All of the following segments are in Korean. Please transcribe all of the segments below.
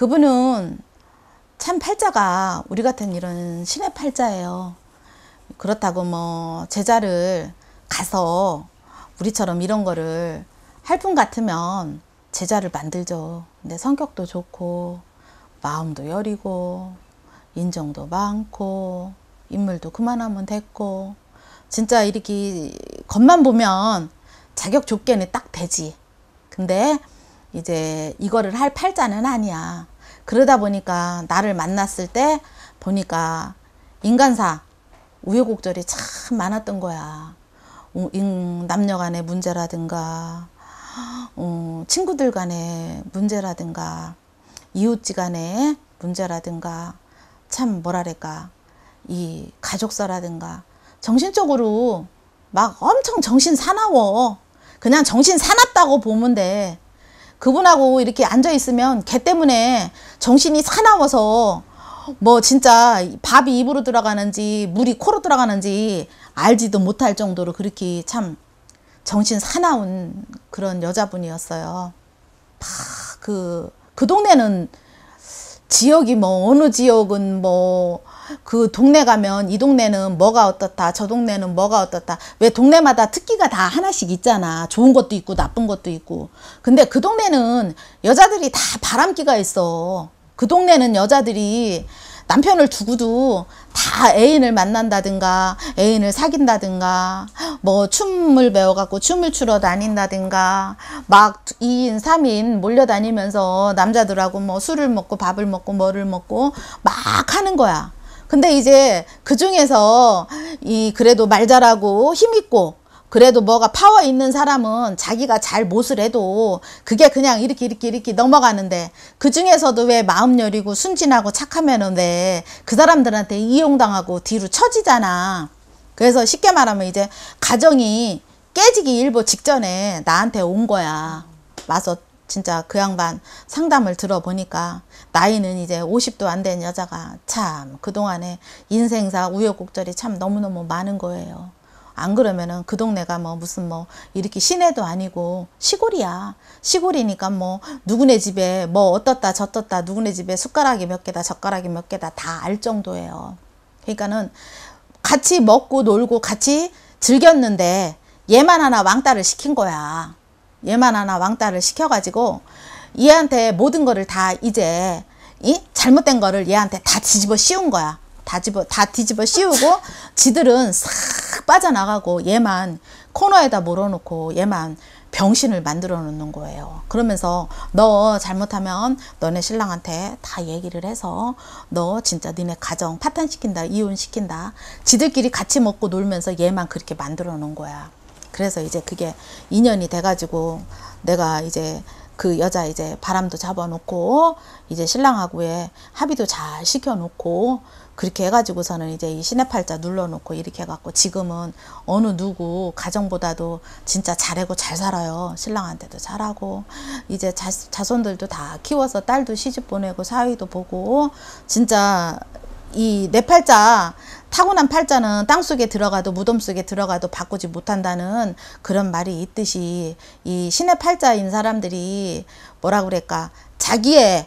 그분은 참 팔자가 우리 같은 이런 신의 팔자예요. 그렇다고 뭐 제자를 가서 우리처럼 이런 거를 할 분 같으면 제자를 만들죠. 근데 성격도 좋고 마음도 여리고 인정도 많고 인물도 그만하면 됐고 진짜 이렇게 겉만 보면 자격 조건이 딱 되지. 근데 이제 이거를 할 팔자는 아니야. 그러다 보니까 나를 만났을 때 보니까 인간사 우여곡절이 참 많았던 거야. 어, 남녀 간의 문제라든가 어, 친구들 간의 문제라든가 이웃지 간의 문제라든가 참 뭐랄까 이 가족사라든가 정신적으로 막 엄청 정신 사나워 그냥 정신 사납다고 보면 돼 그분하고 이렇게 앉아 있으면 걔 때문에 정신이 사나워서 뭐 진짜 밥이 입으로 들어가는지 물이 코로 들어가는지 알지도 못할 정도로 그렇게 참 정신 사나운 그런 여자분이었어요. 막그그 그 동네는 지역이 뭐 어느 지역은 뭐그 동네 가면 이 동네는 뭐가 어떻다 저 동네는 뭐가 어떻다 왜 동네마다 특기가 다 하나씩 있잖아 좋은 것도 있고 나쁜 것도 있고 근데 그 동네는 여자들이 다 바람기가 있어 그 동네는 여자들이 남편을 두고도 다 애인을 만난다든가 애인을 사귄다든가 뭐 춤을 배워갖고 춤을 추러 다닌다든가 막 2인 3인 몰려다니면서 남자들하고 뭐 술을 먹고 밥을 먹고 뭐를 먹고 막 하는 거야 근데 이제 그 중에서 이 그래도 말 잘하고 힘있고 그래도 뭐가 파워 있는 사람은 자기가 잘 못을 해도 그게 그냥 이렇게 이렇게 이렇게 넘어가는데 그 중에서도 왜 마음 여리고 순진하고 착하면은 왜 그 사람들한테 이용당하고 뒤로 처지잖아. 그래서 쉽게 말하면 이제 가정이 깨지기 일보 직전에 나한테 온 거야. 와서 진짜 그 양반 상담을 들어보니까 나이는 이제 50도 안 된 여자가 참 그동안에 인생사 우여곡절이 참 너무너무 많은 거예요. 안 그러면은 그 동네가 뭐 무슨 뭐 이렇게 시내도 아니고 시골이야. 시골이니까 뭐 누구네 집에 뭐 어떻다 저떻다 누구네 집에 숟가락이 몇 개다 젓가락이 몇 개다 다 알 정도예요. 그러니까는 같이 먹고 놀고 같이 즐겼는데 얘만 하나 왕따를 시킨 거야. 얘만 하나 왕따를 시켜가지고 얘한테 모든 거를 다 이제 이 잘못된 거를 얘한테 다 뒤집어 씌운 거야. 다 집어 다 뒤집어 씌우고 지들은 싹 빠져나가고 얘만 코너에다 몰아놓고 얘만 병신을 만들어 놓는 거예요. 그러면서 너 잘못하면 너네 신랑한테 다 얘기를 해서 너 진짜 니네 가정 파탄시킨다, 이혼시킨다. 지들끼리 같이 먹고 놀면서 얘만 그렇게 만들어 놓은 거야. 그래서 이제 그게 인연이 돼가지고 내가 이제 그 여자 이제 바람도 잡아놓고 이제 신랑하고의 합의도 잘 시켜놓고 그렇게 해가지고서는 이제 이 신의 팔자 눌러놓고 이렇게 해갖고 지금은 어느 누구 가정보다도 진짜 잘하고 잘 살아요. 신랑한테도 잘하고 이제 자, 자손들도 다 키워서 딸도 시집 보내고 사위도 보고 진짜 이내 팔자 타고난 팔자는 땅 속에 들어가도 무덤 속에 들어가도 바꾸지 못한다는 그런 말이 있듯이 이 신의 팔자인 사람들이 뭐라 그럴까 자기의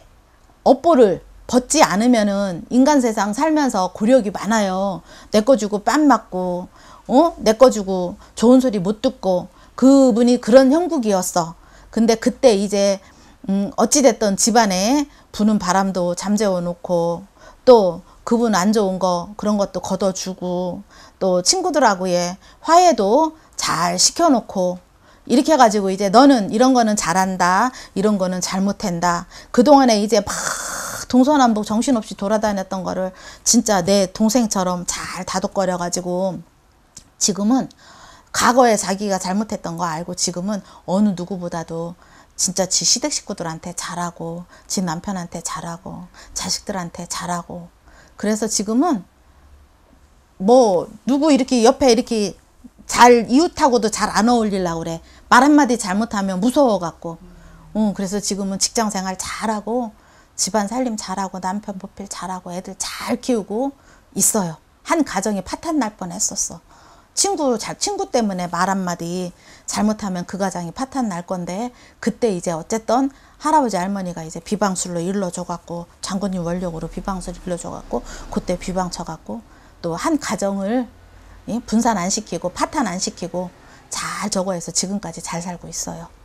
업보를 벗지 않으면은 인간 세상 살면서 고력이 많아요. 내꺼 주고 뺨 맞고 어? 내꺼 주고 좋은 소리 못 듣고 그분이 그런 형국이었어. 근데 그때 이제 음 어찌됐던 집안에 부는 바람도 잠재워 놓고 또 그분 안 좋은 거 그런 것도 걷어주고 또 친구들하고의 화해도 잘 시켜놓고 이렇게 해가지고 이제 너는 이런 거는 잘한다 이런 거는 잘못한다 그동안에 이제 막 동서남북 정신없이 돌아다녔던 거를 진짜 내 동생처럼 잘 다독거려 가지고 지금은 과거에 자기가 잘못했던 거 알고 지금은 어느 누구보다도 진짜 지 시댁 식구들한테 잘하고 지 남편한테 잘하고 자식들한테 잘하고 그래서 지금은 뭐 누구 이렇게 옆에 이렇게 잘 이웃하고도 잘 안 어울리려고 그래. 말 한마디 잘못하면 무서워갖고. 응, 그래서 지금은 직장 생활 잘하고 집안 살림 잘하고 남편 보필 잘하고 애들 잘 키우고 있어요. 한 가정이 파탄 날 뻔했었어. 친구 잘 친구 때문에 말 한마디 잘못하면 그 가정이 파탄 날 건데 그때 이제 어쨌든 할아버지 할머니가 이제 비방술로 일러줘갖고 장군님 원력으로 비방술 일러줘갖고 그때 비방 쳐갖고 또 한 가정을 예, 분산 안 시키고 파탄 안 시키고 잘 저거해서 지금까지 잘 살고 있어요.